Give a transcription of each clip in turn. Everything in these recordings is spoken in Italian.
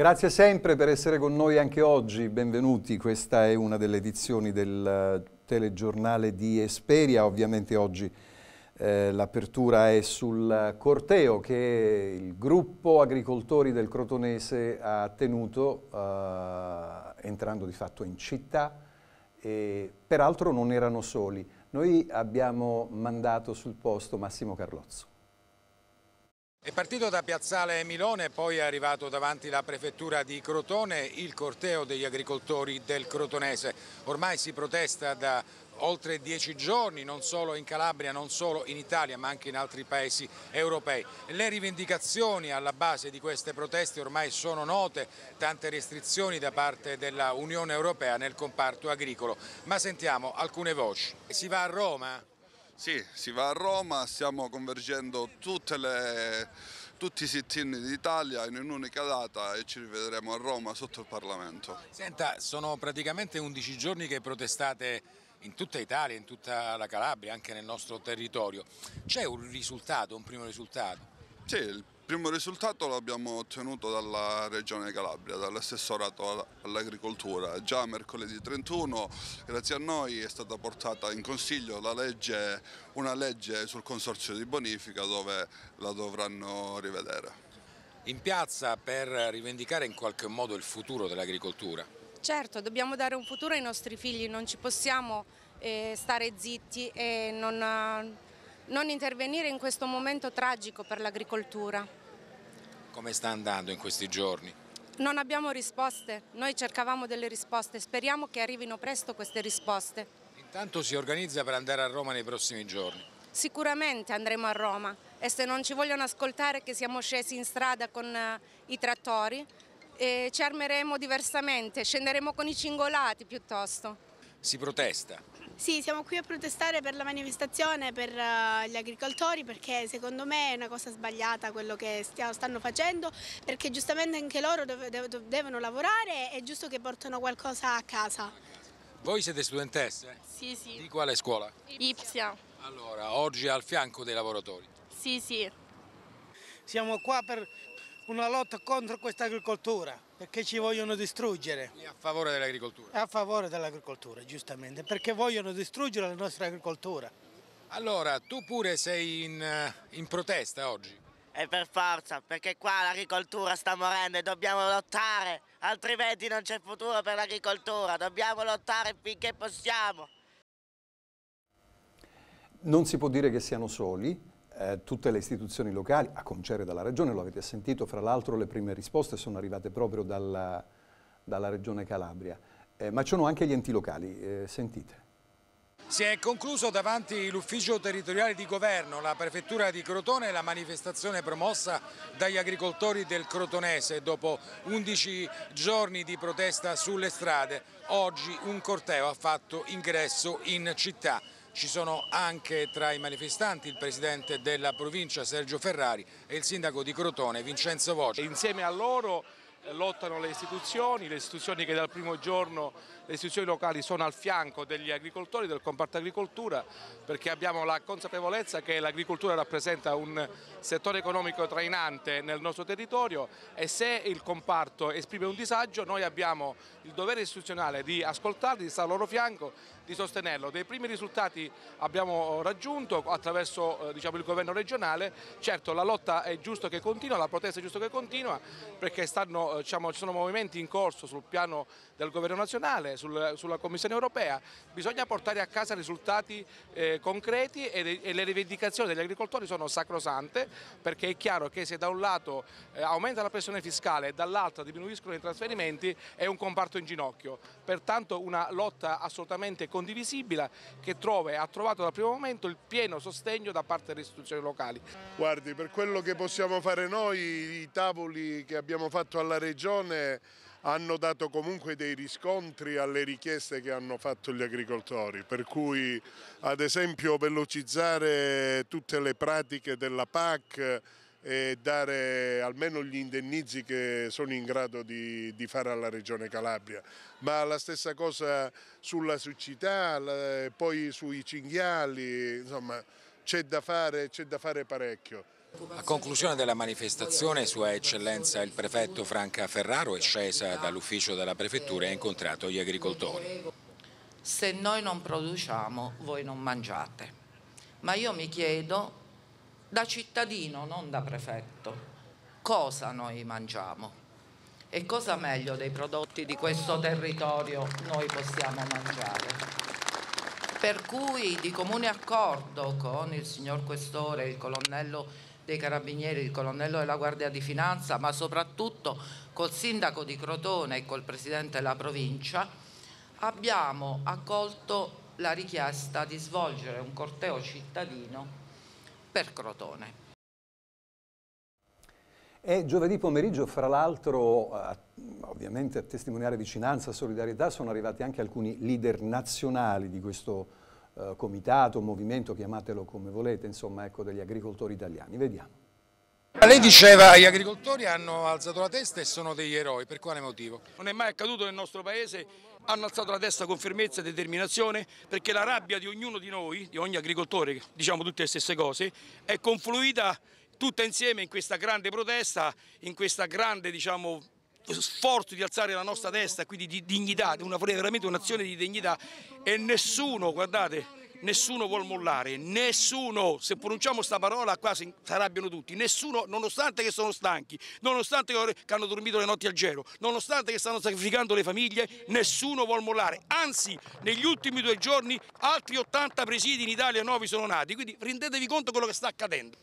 Grazie sempre per essere con noi anche oggi, benvenuti, questa è una delle edizioni del eh, telegiornale di Esperia, ovviamente oggi eh, l'apertura è sul corteo che il gruppo agricoltori del Crotonese ha tenuto eh, entrando di fatto in città e peraltro non erano soli. Noi abbiamo mandato sul posto Massimo Carlozzo. È partito da Piazzale Milone, poi è arrivato davanti la prefettura di Crotone il corteo degli agricoltori del Crotonese. Ormai si protesta da oltre dieci giorni, non solo in Calabria, non solo in Italia, ma anche in altri paesi europei. Le rivendicazioni alla base di queste proteste ormai sono note, tante restrizioni da parte della Unione Europea nel comparto agricolo, ma sentiamo alcune voci. Si va a Roma? Sì, si va a Roma, stiamo convergendo le, tutti i sit-in d'Italia in un'unica data e ci rivedremo a Roma sotto il Parlamento. Senta, sono praticamente 11 giorni che protestate in tutta Italia, in tutta la Calabria, anche nel nostro territorio. C'è un risultato, un primo risultato? Sì, il il primo risultato l'abbiamo ottenuto dalla Regione Calabria, dall'assessorato all'agricoltura. Già mercoledì 31, grazie a noi, è stata portata in consiglio legge, una legge sul consorzio di bonifica dove la dovranno rivedere. In piazza per rivendicare in qualche modo il futuro dell'agricoltura? Certo, dobbiamo dare un futuro ai nostri figli, non ci possiamo eh, stare zitti e non, eh, non intervenire in questo momento tragico per l'agricoltura. Come sta andando in questi giorni? Non abbiamo risposte, noi cercavamo delle risposte, speriamo che arrivino presto queste risposte. Intanto si organizza per andare a Roma nei prossimi giorni? Sicuramente andremo a Roma e se non ci vogliono ascoltare che siamo scesi in strada con eh, i trattori, e eh, ci armeremo diversamente, scenderemo con i cingolati piuttosto. Si protesta? Sì, siamo qui a protestare per la manifestazione per eh, gli agricoltori perché secondo me è una cosa sbagliata quello che stanno facendo perché giustamente anche loro devono lavorare, è giusto che portano qualcosa a casa. Voi siete studentesse? Sì, sì. Di quale scuola? Ipsia. Allora, oggi al fianco dei lavoratori? Sì, sì. Siamo qua per una lotta contro questa agricoltura perché ci vogliono distruggere. E a favore dell'agricoltura? A favore dell'agricoltura, giustamente, perché vogliono distruggere la nostra agricoltura. Allora, tu pure sei in, eh, in protesta oggi? E per forza, perché qua l'agricoltura sta morendo e dobbiamo lottare, altrimenti non c'è futuro per l'agricoltura, dobbiamo lottare finché possiamo. Non si può dire che siano soli, eh, tutte le istituzioni locali, a cominciare dalla Regione, lo avete sentito, fra l'altro le prime risposte sono arrivate proprio dalla, dalla Regione Calabria, eh, ma ci sono anche gli enti locali, eh, sentite. Si è concluso davanti l'ufficio territoriale di governo, la prefettura di Crotone, la manifestazione promossa dagli agricoltori del Crotonese dopo 11 giorni di protesta sulle strade. Oggi un corteo ha fatto ingresso in città. Ci sono anche tra i manifestanti il presidente della provincia Sergio Ferrari e il sindaco di Crotone Vincenzo Voce. Insieme a loro eh, lottano le istituzioni, le istituzioni che dal primo giorno le istituzioni locali sono al fianco degli agricoltori, del comparto agricoltura, perché abbiamo la consapevolezza che l'agricoltura rappresenta un settore economico trainante nel nostro territorio e se il comparto esprime un disagio noi abbiamo il dovere istituzionale di ascoltarli, di stare al loro fianco, di sostenerlo. Dei primi risultati abbiamo raggiunto attraverso eh, diciamo, il governo regionale, certo la lotta è giusto che continua, la protesta è giusto che continua perché stanno, eh, diciamo, ci sono movimenti in corso sul piano del governo nazionale, sul, sulla Commissione europea, bisogna portare a casa risultati eh, concreti e, e, le rivendicazioni degli agricoltori sono sacrosante perché è chiaro che se da un lato eh, aumenta la pressione fiscale e dall'altro diminuiscono i trasferimenti è un comparto in ginocchio, pertanto una lotta assolutamente condivisibile che trova ha trovato dal primo momento il pieno sostegno da parte delle istituzioni locali. Guardi, per quello che possiamo fare noi, i tavoli che abbiamo fatto alla Regione hanno dato comunque dei riscontri alle richieste che hanno fatto gli agricoltori, per cui ad esempio velocizzare tutte le pratiche della PAC e dare almeno gli indennizi che sono in grado di, di, fare alla Regione Calabria, ma la stessa cosa sulla siccità, poi sui cinghiali, insomma c'è da, da fare parecchio. A conclusione della manifestazione Sua Eccellenza il prefetto Franca Ferraro è scesa dall'ufficio della prefettura e ha incontrato gli agricoltori. Se noi non produciamo voi non mangiate, ma io mi chiedo da cittadino, non da prefetto, cosa noi mangiamo e cosa meglio dei prodotti di questo territorio noi possiamo mangiare. Per cui di comune accordo con il signor Questore, il colonnello dei carabinieri, il colonnello della Guardia di Finanza, ma soprattutto col sindaco di Crotone e col presidente della provincia, abbiamo accolto la richiesta di svolgere un corteo cittadino per Crotone. E giovedì pomeriggio, fra l'altro, ovviamente a testimoniare vicinanza e solidarietà sono arrivati anche alcuni leader nazionali di questo eh, comitato, movimento, chiamatelo come volete, insomma, ecco, degli agricoltori italiani. Vediamo. Lei diceva che gli agricoltori hanno alzato la testa e sono degli eroi, per quale motivo? Non è mai accaduto nel nostro paese, hanno alzato la testa con fermezza e determinazione perché la rabbia di ognuno di noi, di ogni agricoltore, diciamo tutte le stesse cose, è confluita tutta insieme in questa grande protesta, in questa grande diciamo, sforzo di alzare la nostra testa, quindi di dignità, una, veramente un'azione di dignità e nessuno, guardate, nessuno vuol mollare, nessuno, se pronunciamo questa parola qua si arrabbiano tutti, nessuno, nonostante che sono stanchi, nonostante che hanno dormito le notti al gelo, nonostante che stanno sacrificando le famiglie, nessuno vuol mollare, anzi negli ultimi due giorni altri 80 presidi in Italia nuovi sono nati, quindi rendetevi conto di quello che sta accadendo.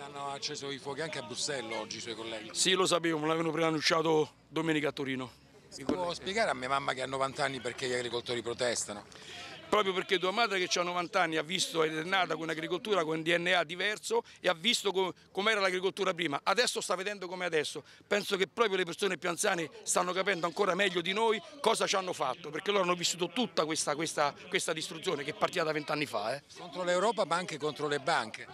Hanno acceso i fuochi anche a Bruxelles oggi i suoi colleghi. Sì, lo sapevo, me l'avevano preannunciato domenica a Torino. Mi può spiegare a mia mamma che ha 90 anni perché gli agricoltori protestano? Proprio perché tua madre che ha 90 anni ha visto, è nata con un'agricoltura con un DNA diverso e ha visto com'era l'agricoltura prima, adesso sta vedendo come adesso. Penso che proprio le persone più anziane stanno capendo ancora meglio di noi cosa ci hanno fatto, perché loro hanno vissuto tutta questa, questa, questa distruzione che è partita da vent'anni fa. Eh. Contro l'Europa ma anche contro le banche.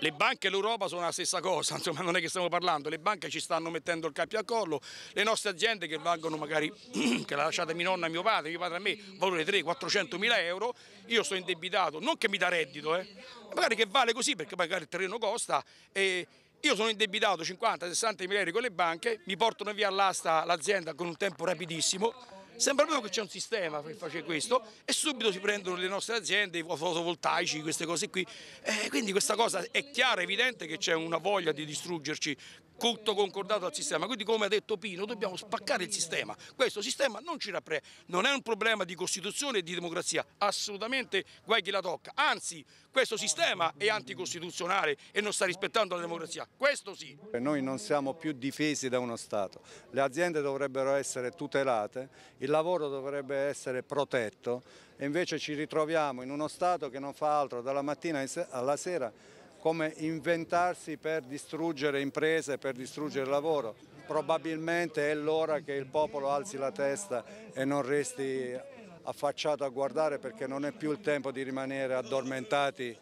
Le banche e l'Europa sono la stessa cosa, insomma non è che stiamo parlando, le banche ci stanno mettendo il cappio a collo, le nostre aziende che valgono magari, che l'ha lasciata mia nonna e mio padre, mio padre a me, valore 300-400 mila euro, io sono indebitato, non che mi dà reddito, eh, magari che vale così perché magari il terreno costa e... Io sono indebitato 50-60 mila euro con le banche, mi portano via all'asta l'azienda con un tempo rapidissimo, Sembra proprio che c'è un sistema che faccia questo e subito si prendono le nostre aziende, i fotovoltaici, queste cose qui. Eh, quindi questa cosa è chiara, evidente che c'è una voglia di distruggerci tutto concordato al sistema. Quindi come ha detto Pino dobbiamo spaccare il sistema. Questo sistema non ci rappresenta, non è un problema di Costituzione e di democrazia, assolutamente guai chi la tocca. Anzi, questo sistema è anticostituzionale e non sta rispettando la democrazia. Questo sì. Noi non siamo più difesi da uno Stato. Le aziende dovrebbero essere tutelate, il lavoro dovrebbe essere protetto e invece ci ritroviamo in uno Stato che non fa altro dalla mattina alla sera come inventarsi per distruggere imprese, per distruggere lavoro. Probabilmente è l'ora che il popolo alzi la testa e non resti affacciato a guardare perché non è più il tempo di rimanere addormentati e,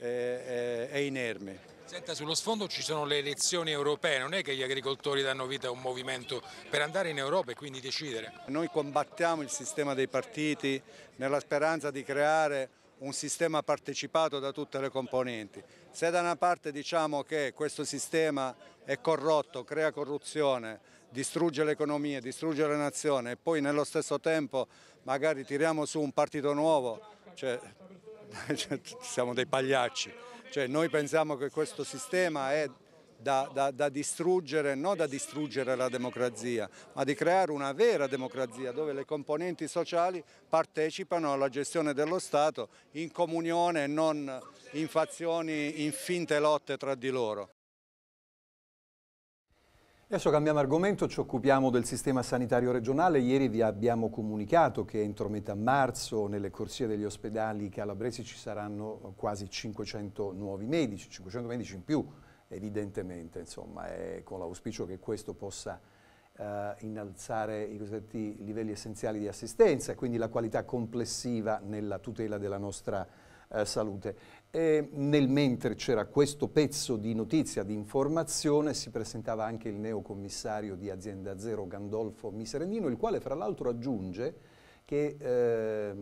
e, e inermi. Senta, sullo sfondo ci sono le elezioni europee, non è che gli agricoltori danno vita a un movimento per andare in Europa e quindi decidere? Noi combattiamo il sistema dei partiti nella speranza di creare un sistema partecipato da tutte le componenti. Se da una parte diciamo che questo sistema è corrotto, crea corruzione, distrugge l'economia, distrugge la nazione e poi nello stesso tempo magari tiriamo su un partito nuovo, cioè, cioè siamo dei pagliacci. Cioè noi pensiamo che questo sistema è da, da, da, distruggere, non da distruggere la democrazia, ma di creare una vera democrazia dove le componenti sociali partecipano alla gestione dello Stato in comunione e non in fazioni, in finte lotte tra di loro. Adesso cambiamo argomento, ci occupiamo del sistema sanitario regionale. Ieri vi abbiamo comunicato che entro metà marzo nelle corsie degli ospedali calabresi ci saranno eh, quasi 500 nuovi medici, 500 medici in più evidentemente, insomma, con l'auspicio che questo possa eh, innalzare i cosiddetti livelli essenziali di assistenza e quindi la qualità complessiva nella tutela della nostra città eh, salute. E nel mentre c'era questo pezzo di notizia, di informazione, si presentava anche il neocommissario di Azienda Zero Gandolfo Miserendino, il quale fra l'altro aggiunge che eh,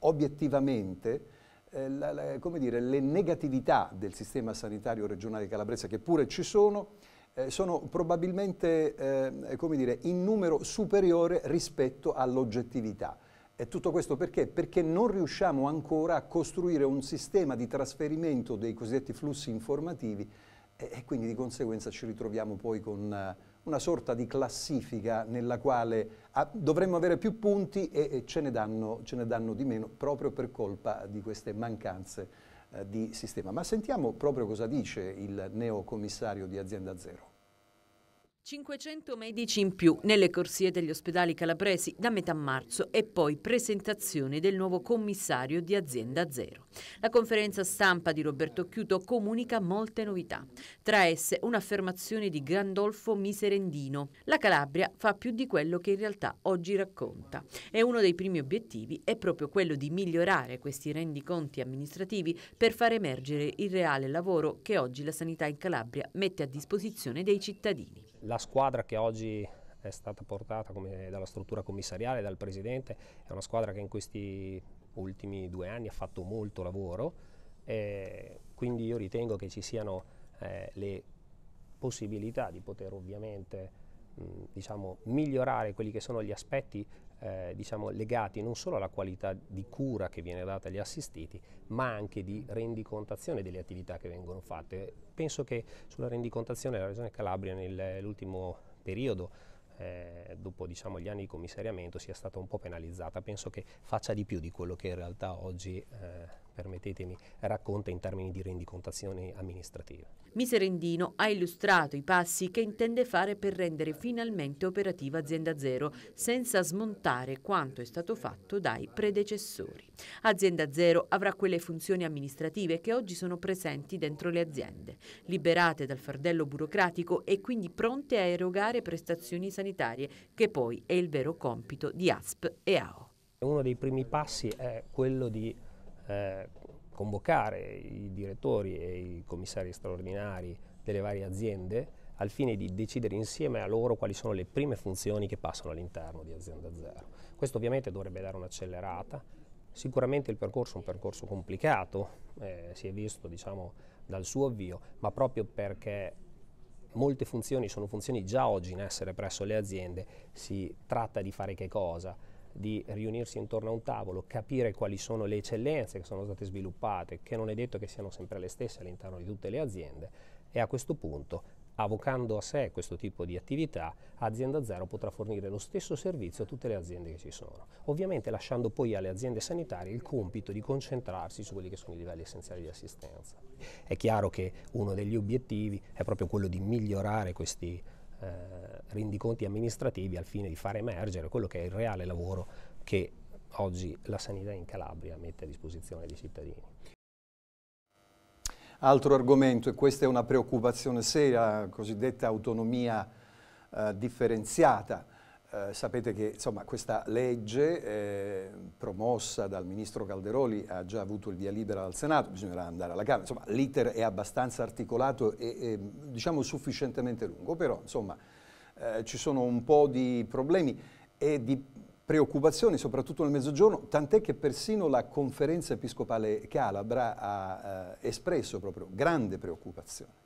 obiettivamente eh, la, la, dire, le negatività del sistema sanitario regionale calabrese, che pure ci sono, eh, sono probabilmente eh, dire, in numero superiore rispetto all'oggettività. E tutto questo perché? Perché non riusciamo ancora a costruire un sistema di trasferimento dei cosiddetti flussi informativi e, e quindi di conseguenza ci ritroviamo poi con eh, una sorta di classifica nella quale uh, dovremmo avere più punti e, e ce, ne danno, ce, ne danno, di meno proprio per colpa di queste mancanze uh, di sistema. Ma sentiamo proprio cosa dice il neo commissario di Azienda Zero. 500 medici in più nelle corsie degli ospedali calabresi da metà marzo e poi presentazione del nuovo commissario di Azienda Zero. La conferenza stampa di Roberto Chiuto comunica molte novità, tra esse un'affermazione di Gandolfo Miserendino. La Calabria fa più di quello che in realtà oggi racconta e uno dei primi obiettivi è proprio quello di migliorare questi rendiconti amministrativi per far emergere il reale lavoro che oggi la sanità in Calabria mette a disposizione dei cittadini la squadra che oggi è stata portata dalla struttura commissariale, dal presidente, è una squadra che in questi ultimi due anni ha fatto molto lavoro, eh, quindi io ritengo che ci siano eh, le possibilità di poter ovviamente diciamo, migliorare quelli che sono gli aspetti eh, diciamo, legati non solo alla qualità di cura che viene data agli assistiti, ma anche di rendicontazione delle attività che vengono fatte. Penso che sulla rendicontazione la Regione Calabria nell'ultimo periodo eh, dopo diciamo, gli anni di commissariamento sia stata un po' penalizzata, penso che faccia di più di quello che in realtà oggi eh, permettetemi, racconta in termini di rendicontazione amministrativa. Miserendino ha illustrato i passi che intende fare per rendere finalmente operativa Azienda Zero, senza smontare quanto è stato fatto dai predecessori. Azienda Zero avrà quelle funzioni amministrative che oggi sono presenti dentro le aziende, liberate dal fardello burocratico e quindi pronte a erogare prestazioni sanitarie, che poi è il vero compito di ASP e AO. Uno dei primi passi è quello di eh, convocare i direttori e i commissari straordinari delle varie aziende al fine di decidere insieme a loro quali sono le prime funzioni che passano all'interno di Azienda Zero. Questo ovviamente dovrebbe dare un'accelerata, sicuramente il percorso è un percorso complicato, eh, si è visto diciamo, dal suo avvio, ma proprio perché molte funzioni sono funzioni già oggi in essere presso le aziende, si tratta di fare che cosa? di riunirsi intorno a un tavolo, capire quali sono le eccellenze che sono state sviluppate, che non è detto che siano sempre le stesse all'interno di tutte le aziende e a questo punto avvocando a sé questo tipo di attività, Azienda Zero potrà fornire lo stesso servizio a tutte le aziende che ci sono, ovviamente lasciando poi alle aziende sanitarie il compito di concentrarsi su quelli che sono i livelli essenziali di assistenza. È chiaro che uno degli obiettivi è proprio quello di migliorare questi eh, rendiconti amministrativi al fine di far emergere quello che è il reale lavoro che oggi la sanità in Calabria mette a disposizione dei cittadini. Altro argomento, e questa è una preoccupazione seria, cosiddetta autonomia eh, differenziata. Eh, sapete che insomma, questa legge eh, promossa dal ministro Calderoli ha già avuto il via libera dal Senato, bisognerà andare alla Camera, insomma l'iter è abbastanza articolato e, e, diciamo sufficientemente lungo, però insomma eh, ci sono un po' di problemi e di preoccupazioni soprattutto nel mezzogiorno, tant'è che persino la conferenza episcopale Calabra ha eh, espresso proprio grande preoccupazione.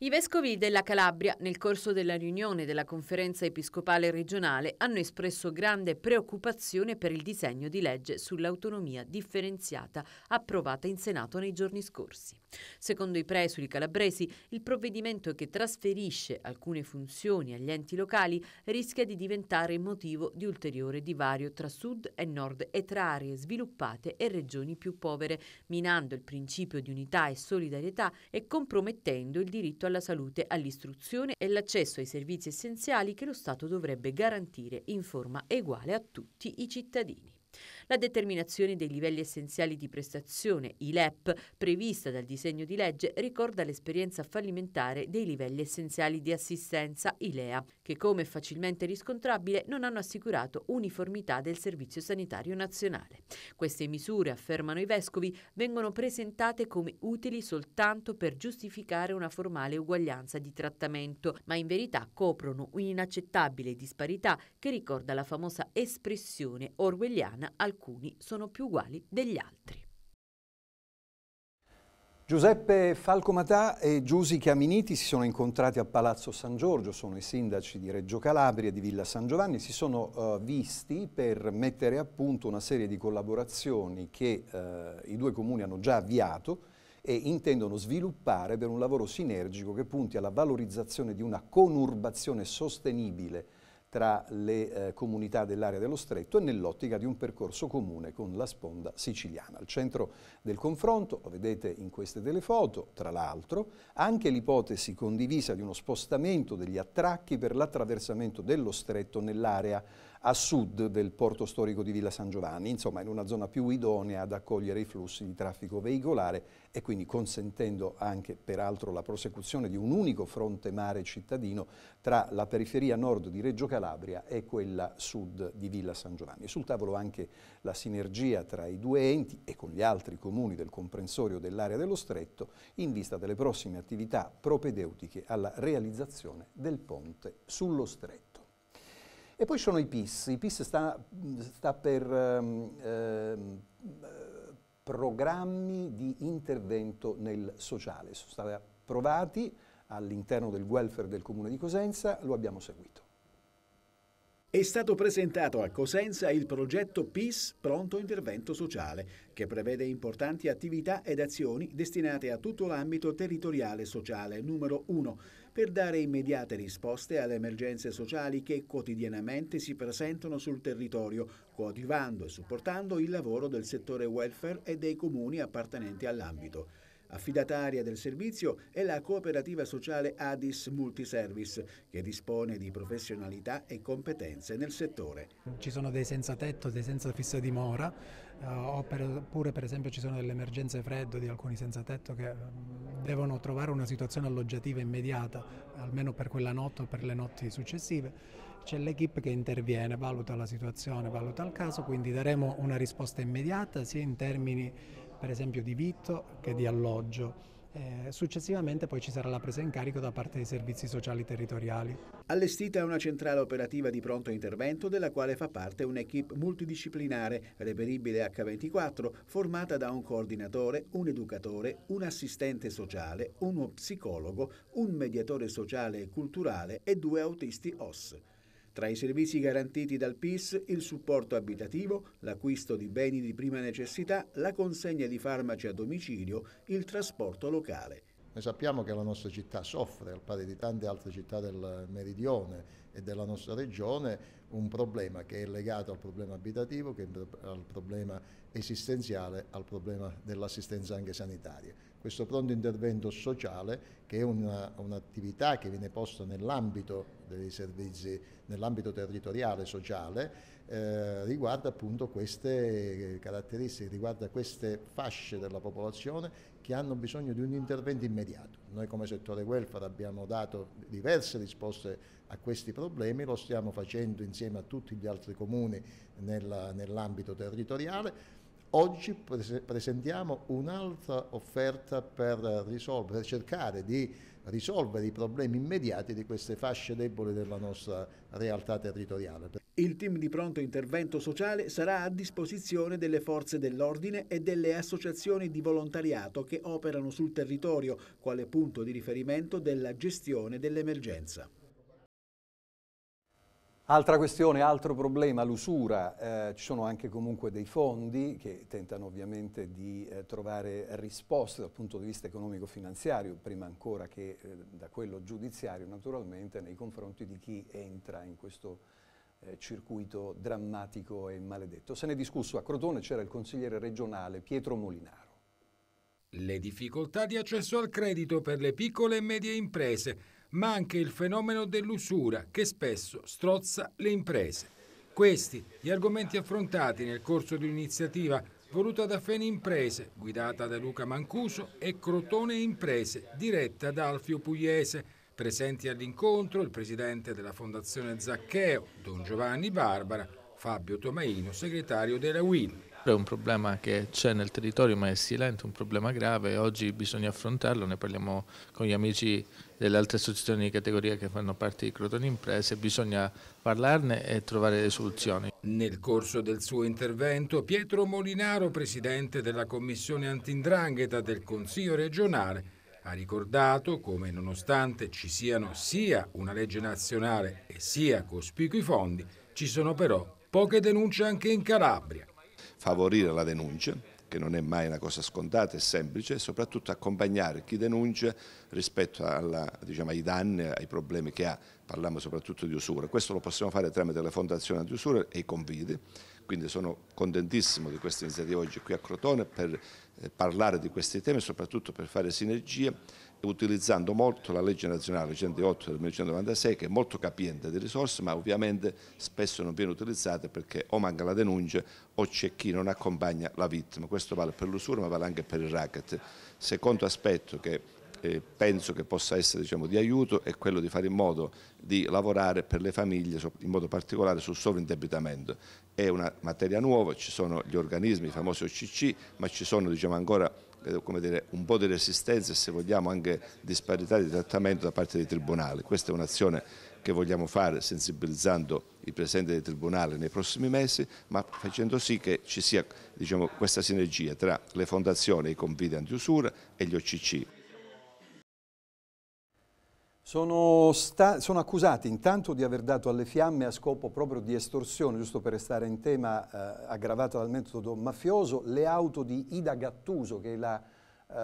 I vescovi della Calabria, nel corso della riunione della conferenza episcopale regionale, hanno espresso grande preoccupazione per il disegno di legge sull'autonomia differenziata approvata in Senato nei giorni scorsi. Secondo i presuli calabresi, il provvedimento che trasferisce alcune funzioni agli enti locali rischia di diventare motivo di ulteriore divario tra sud e nord e tra aree sviluppate e regioni più povere, minando il principio di unità e solidarietà e compromettendo il diritto alla salute, all'istruzione e l'accesso ai servizi essenziali che lo Stato dovrebbe garantire in forma eguale a tutti i cittadini. La determinazione dei livelli essenziali di prestazione, i LEP, prevista dal disegno di legge, ricorda l'esperienza fallimentare dei livelli essenziali di assistenza, ILEA, che come facilmente riscontrabile non hanno assicurato uniformità del Servizio Sanitario Nazionale. Queste misure, affermano i vescovi, vengono presentate come utili soltanto per giustificare una formale uguaglianza di trattamento, ma in verità coprono un'inaccettabile disparità che ricorda la famosa espressione orwelliana al alcuni sono più uguali degli altri. Giuseppe Falcomatà e Giusi Caminiti si sono incontrati a Palazzo San Giorgio, sono i sindaci di Reggio Calabria e di Villa San Giovanni, si sono uh, visti per mettere a punto una serie di collaborazioni che uh, i due comuni hanno già avviato e intendono sviluppare per un lavoro sinergico che punti alla valorizzazione di una conurbazione sostenibile tra le eh, comunità dell'area dello Stretto e nell'ottica di un percorso comune con la sponda siciliana. Al centro del confronto, lo vedete in queste delle foto, tra l'altro, anche l'ipotesi condivisa di uno spostamento degli attracchi per l'attraversamento dello Stretto nell'area a sud del porto storico di Villa San Giovanni, insomma in una zona più idonea ad accogliere i flussi di traffico veicolare e quindi consentendo anche peraltro la prosecuzione di un unico fronte mare cittadino tra la periferia nord di Reggio Calabria e quella sud di Villa San Giovanni. Sul tavolo anche la sinergia tra i due enti e con gli altri comuni del comprensorio dell'area dello Stretto in vista delle prossime attività propedeutiche alla realizzazione del ponte sullo Stretto. E poi ci sono i PIS. I PIS sta, sta per eh, programmi di intervento nel sociale. Sono stati approvati all'interno del welfare del Comune di Cosenza, lo abbiamo seguito. È stato presentato a Cosenza il progetto PIS Pronto Intervento Sociale, che prevede importanti attività ed azioni destinate a tutto l'ambito territoriale sociale numero 1 per dare immediate risposte alle emergenze sociali che quotidianamente si presentano sul territorio, coadiuvando e supportando il lavoro del settore welfare e dei comuni appartenenti all'ambito. Affidataria del servizio è la cooperativa sociale Adis Multiservice, che dispone di professionalità e competenze nel settore. Ci sono dei senza tetto, dei senza fissa dimora, eh, oppure per esempio ci sono delle emergenze freddo di alcuni senza tetto che mm, devono trovare una situazione alloggiativa immediata, almeno per quella notte o per le notti successive. C'è l'equipe che interviene, valuta la situazione, valuta il caso, quindi daremo una risposta immediata sia in termini per esempio di vitto che di alloggio. Eh, successivamente poi ci sarà la presa in carico da parte dei servizi sociali territoriali. Allestita è una centrale operativa di pronto intervento della quale fa parte un'equipe multidisciplinare, reperibile H24, formata da un coordinatore, un educatore, un assistente sociale, uno psicologo, un mediatore sociale e culturale e due autisti OS. Tra i servizi garantiti dal PIS il supporto abitativo, l'acquisto di beni di prima necessità, la consegna di farmaci a domicilio, il trasporto locale. Noi sappiamo che la nostra città soffre, al pari di tante altre città del meridione e della nostra regione, un problema che è legato al problema abitativo, al problema esistenziale, al problema dell'assistenza anche sanitaria. Questo pronto intervento sociale che è un'attività che viene posta nell'ambito dei servizi, nell'ambito territoriale sociale, eh, riguarda appunto queste eh, caratteristiche, riguarda queste fasce della popolazione che hanno bisogno di un intervento immediato. Noi come settore welfare abbiamo dato diverse risposte a questi problemi, lo stiamo facendo insieme a tutti gli altri comuni nella, nell'ambito territoriale. Oggi pres- presentiamo un'altra offerta per, per cercare di risolvere i problemi immediati di queste fasce deboli della nostra realtà territoriale. Il team di pronto intervento sociale sarà a disposizione delle forze dell'ordine e delle associazioni di volontariato che operano sul territorio quale punto di riferimento della gestione dell'emergenza. Altra questione, altro problema, l'usura. Eh, ci sono anche comunque dei fondi che tentano ovviamente di eh, trovare risposte dal punto di vista economico-finanziario, prima ancora che eh, da quello giudiziario naturalmente, nei confronti di chi entra in questo eh, circuito drammatico e maledetto. Se ne è discusso a Crotone, c'era il consigliere regionale Pietro Molinaro. Le difficoltà di accesso al credito per le piccole e medie imprese, ma anche il fenomeno dell'usura che spesso strozza le imprese. Questi gli argomenti affrontati nel corso di un'iniziativa voluta da Feni Imprese, guidata da Luca Mancuso, e Crotone Imprese, diretta da Alfio Pugliese, Presenti all'incontro il presidente della Fondazione Zaccheo, Don Giovanni Barbara, Fabio Tomaino, segretario della WIL. È un problema che c'è nel territorio ma è silente, un problema grave, oggi bisogna affrontarlo, ne parliamo con gli amici delle altre associazioni di categoria che fanno parte di Crotone Imprese, bisogna parlarne e trovare le soluzioni. Nel corso del suo intervento Pietro Molinaro, presidente della Commissione Antindrangheta del Consiglio regionale, ha ricordato come nonostante ci siano sia una legge nazionale e sia cospicui fondi, ci sono però poche denunce anche in Calabria. Favorire la denuncia, che non è mai una cosa scontata e semplice, e soprattutto accompagnare chi denuncia rispetto alla, diciamo, ai danni, ai problemi che ha. Parliamo soprattutto di usura. Questo lo possiamo fare tramite le fondazioni Fondazione Antiusura e i convidi. Quindi sono contentissimo di questa iniziativa oggi qui a Crotone per eh, parlare di questi temi e soprattutto per fare sinergie utilizzando molto la legge nazionale 108 del 1996 che è molto capiente di risorse ma ovviamente spesso non viene utilizzata perché o manca la denuncia o c'è chi non accompagna la vittima, questo vale per l'usura ma vale anche per il racket. Secondo aspetto che eh, penso che possa essere diciamo, di aiuto è quello di fare in modo di lavorare per le famiglie, in modo particolare sul sovrindebitamento. È una materia nuova, ci sono gli organismi, i famosi OCC, ma ci sono diciamo, ancora eh, dire, un po' di resistenza e se vogliamo anche disparità di trattamento da parte dei tribunali. Questa è un'azione che vogliamo fare sensibilizzando il Presidente del Tribunale nei prossimi mesi, ma facendo sì che ci sia diciamo, questa sinergia tra le fondazioni, i convidi antiusura e gli OCC. Sono, sono, accusati intanto di aver dato alle fiamme a scopo proprio di estorsione, giusto per restare in tema, eh, aggravata dal metodo mafioso, le auto di Ida Gattuso, che è la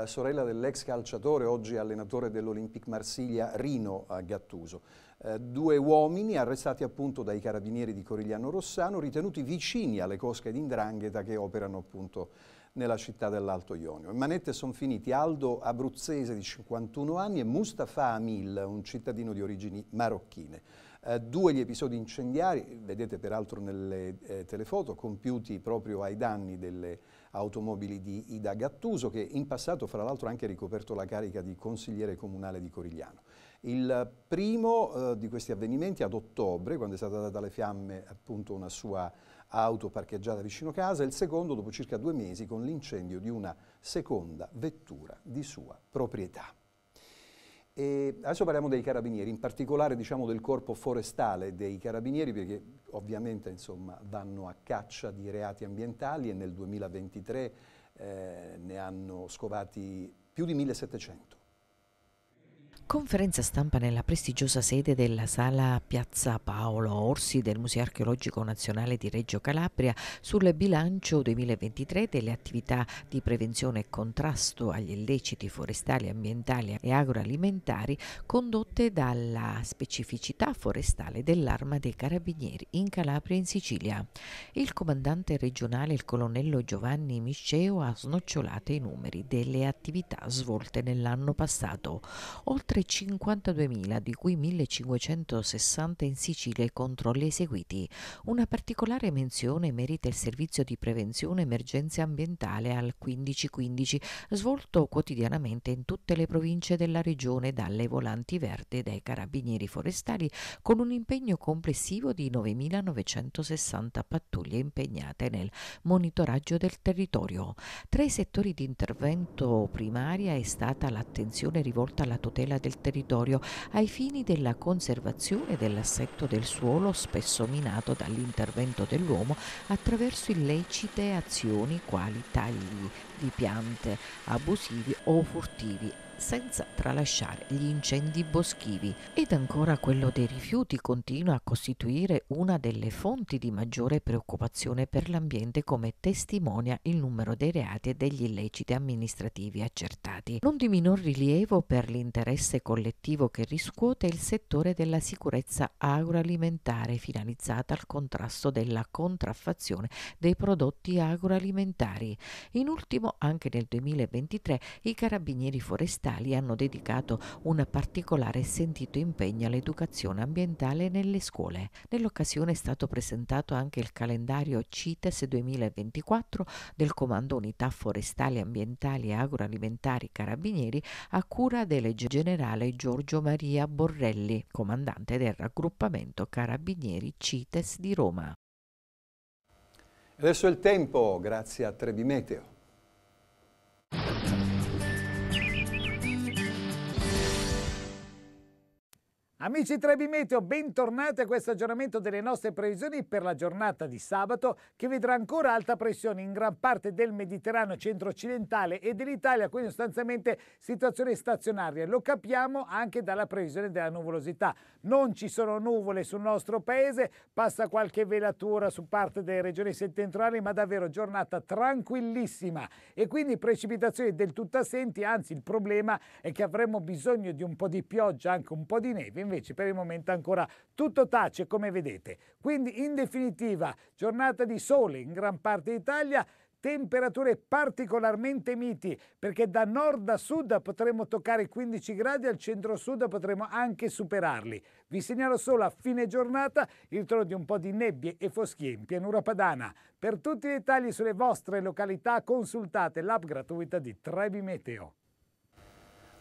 eh, sorella dell'ex calciatore, oggi allenatore dell'Olympique Marsiglia, Rino eh, Gattuso. Eh, due uomini arrestati appunto dai carabinieri di Corigliano Rossano, ritenuti vicini alle cosche di Indrangheta che operano appunto nella città dell'Alto Ionio. In manette sono finiti Aldo Abruzzese di 51 anni e Mustafa Amil, un cittadino di origini marocchine. Eh, due gli episodi incendiari, vedete peraltro nelle eh, telefoto, compiuti proprio ai danni delle automobili di Ida Gattuso, che in passato fra l'altro ha anche ricoperto la carica di consigliere comunale di Corigliano. Il primo eh, di questi avvenimenti ad ottobre, quando è stata data alle fiamme appunto una sua auto parcheggiata vicino casa e il secondo dopo circa due mesi con l'incendio di una seconda vettura di sua proprietà. E adesso parliamo dei carabinieri, in particolare diciamo, del corpo forestale dei carabinieri perché ovviamente insomma, vanno a caccia di reati ambientali e nel 2023 eh, ne hanno scovati più di 1700. Conferenza stampa nella prestigiosa sede della sala Piazza Paolo Orsi del Museo Archeologico Nazionale di Reggio Calabria sul bilancio 2023 delle attività di prevenzione e contrasto agli illeciti forestali, ambientali e agroalimentari condotte dalla specificità forestale dell'Arma dei Carabinieri in Calabria e in Sicilia. Il comandante regionale, il colonnello Giovanni Misceo, ha snocciolato i numeri delle attività svolte nell'anno passato. Oltre oltre 52.000, di cui 1.560 in Sicilia e controlli eseguiti. Una particolare menzione merita il servizio di prevenzione emergenze ambientale al 1515, svolto quotidianamente in tutte le province della regione dalle volanti verde e dai carabinieri forestali, con un impegno complessivo di 9.960 pattuglie impegnate nel monitoraggio del territorio. Tra i settori di intervento primaria è stata l'attenzione rivolta alla tutela del territorio ai fini della conservazione dell'assetto del suolo spesso minato dall'intervento dell'uomo attraverso illecite azioni quali tagli di piante abusivi o furtivi senza tralasciare gli incendi boschivi ed ancora quello dei rifiuti continua a costituire una delle fonti di maggiore preoccupazione per l'ambiente come testimonia il numero dei reati e degli illeciti amministrativi accertati. Non di minor rilievo per l'interesse collettivo che riscuote il settore della sicurezza agroalimentare finalizzata al contrasto della contraffazione dei prodotti agroalimentari. In ultimo anche nel 2023 i carabinieri forestali locali hanno dedicato un particolare e sentito impegno all'educazione ambientale nelle scuole. Nell'occasione è stato presentato anche il calendario CITES 2024 del Comando Unità Forestali Ambientali e Agroalimentari Carabinieri a cura del generale Giorgio Maria Borrelli, comandante del raggruppamento Carabinieri CITES di Roma. Adesso è il tempo, grazie a Trebimeteo. Amici Trebi Meteo, bentornati a questo aggiornamento delle nostre previsioni per la giornata di sabato che vedrà ancora alta pressione in gran parte del Mediterraneo centro-occidentale e dell'Italia, quindi sostanzialmente situazione stazionaria. Lo capiamo anche dalla previsione della nuvolosità. Non ci sono nuvole sul nostro paese, passa qualche velatura su parte delle regioni settentrionali, ma davvero giornata tranquillissima e quindi precipitazioni del tutto assenti, anzi il problema è che avremo bisogno di un po' di pioggia, anche un po' di neve Invece invece per il momento ancora tutto tace come vedete. Quindi in definitiva giornata di sole in gran parte d'Italia temperature particolarmente miti perché da nord a sud potremo toccare 15 gradi, al centro sud potremo anche superarli. Vi segnalo solo a fine giornata il ritorno di un po' di nebbie e foschie in pianura padana. Per tutti i dettagli sulle vostre località consultate l'app gratuita di Trebi Meteo.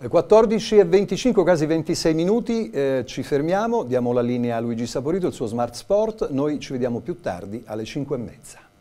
14 e 25, quasi 26 minuti, eh, ci fermiamo, diamo la linea a Luigi Saporito, il suo Smart Sport, noi ci vediamo più tardi alle 5 e mezza.